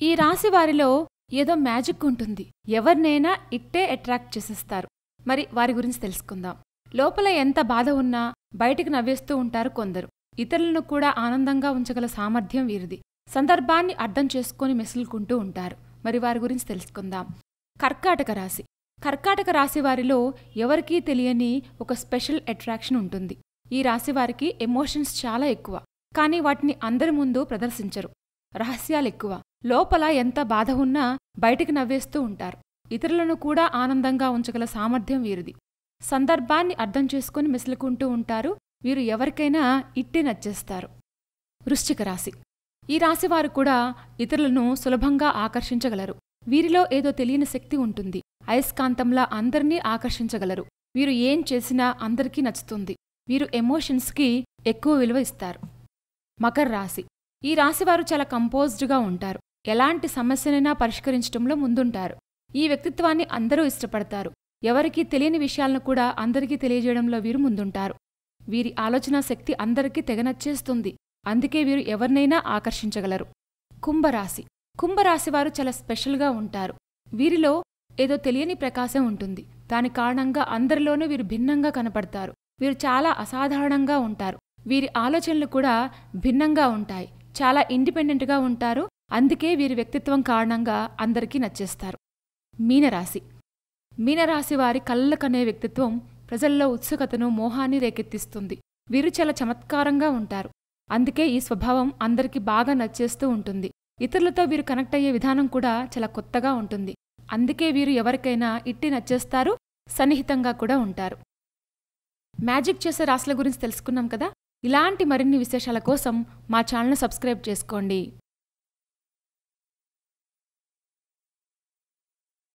ఈ రాశి వారిలో ఏదో మ్యాజిక్ ఉంటుంది ఎవరినైనా ఇట్టే అట్రాక్ట్ చేసేస్తారు మరి వారి గురించి తెలుసుకుందాం లోపల ఎంత బాధ ఉన్నా బయటికి నవ్వేస్తూ ఉంటారు కొందరు ఇతరులను కూడా ఆనందంగా ఉంచగల సామర్థ్యం వీరిది సందర్భాన్ని అర్థం చేసుకొని మెసులుకుంటూ ఉంటారు మరి వారి గురించి తెలుసుకుందాం కర్కాటక రాశి కర్కాటక రాశి వారిలో ఎవరికీ తెలియని ఒక స్పెషల్ అట్రాక్షన్ ఉంటుంది ఈ రాశి వారికి ఎమోషన్స్ చాలా ఎక్కువ కానీ వాటిని అందరి ముందు ప్రదర్శించరు రహస్యాలు ఎక్కువ లోపల ఎంత బాధ ఉన్నా బయటికి నవ్వేస్తూ ఉంటారు ఇతరులను కూడా ఆనందంగా ఉంచగల సామర్థ్యం వీరిది సందర్భాన్ని అర్థం చేసుకుని మిసులుకుంటూ ఉంటారు వీరు ఎవరికైనా ఇట్టి నచ్చేస్తారు వృశ్చిక రాశి ఈ రాశివారు కూడా ఇతరులను సులభంగా ఆకర్షించగలరు వీరిలో ఏదో తెలియని శక్తి ఉంటుంది అయస్కాంతంలా అందరినీ ఆకర్షించగలరు వీరు ఏం చేసినా అందరికీ నచ్చుతుంది వీరు ఎమోషన్స్కి ఎక్కువ విలువ ఇస్తారు మకర రాశి ఈ రాశివారు చాలా కంపోజ్డ్గా ఉంటారు ఎలాంటి సమస్యనైనా పరిష్కరించడంలో ముందుంటారు ఈ వ్యక్తిత్వాన్ని అందరూ ఇష్టపడతారు ఎవరికీ తెలియని విషయాలను కూడా అందరికీ తెలియజేయడంలో వీరు ముందుంటారు వీరి ఆలోచన శక్తి అందరికీ తెగనచ్చేస్తుంది అందుకే వీరు ఎవరినైనా ఆకర్షించగలరు కుంభరాశి కుంభరాశివారు చాలా స్పెషల్గా ఉంటారు వీరిలో ఏదో తెలియని ప్రకాశం ఉంటుంది దాని కారణంగా అందరిలోనూ వీరు భిన్నంగా కనపడతారు వీరు చాలా అసాధారణంగా ఉంటారు వీరి ఆలోచనలు కూడా భిన్నంగా ఉంటాయి చాలా ఇండిపెండెంట్గా ఉంటారు అందుకే వీరి వ్యక్తిత్వం కారణంగా అందరికీ నచ్చేస్తారు మీనరాశి మీనరాశి వారి కళ్ళకనే వ్యక్తిత్వం ప్రజల్లో ఉత్సుకతను మోహాన్ని రేకెత్తిస్తుంది వీరు చాలా చమత్కారంగా ఉంటారు అందుకే ఈ స్వభావం అందరికీ బాగా నచ్చేస్తూ ఉంటుంది ఇతరులతో వీరు కనెక్ట్ అయ్యే విధానం కూడా చాలా కొత్తగా ఉంటుంది అందుకే వీరు ఎవరికైనా ఇట్టి నచ్చేస్తారు సన్నిహితంగా కూడా ఉంటారు మ్యాజిక్ చేసే రాసుల గురించి తెలుసుకున్నాం కదా ఇలాంటి మరిన్ని విశేషాల కోసం మా ఛానల్ను సబ్స్క్రైబ్ చేసుకోండి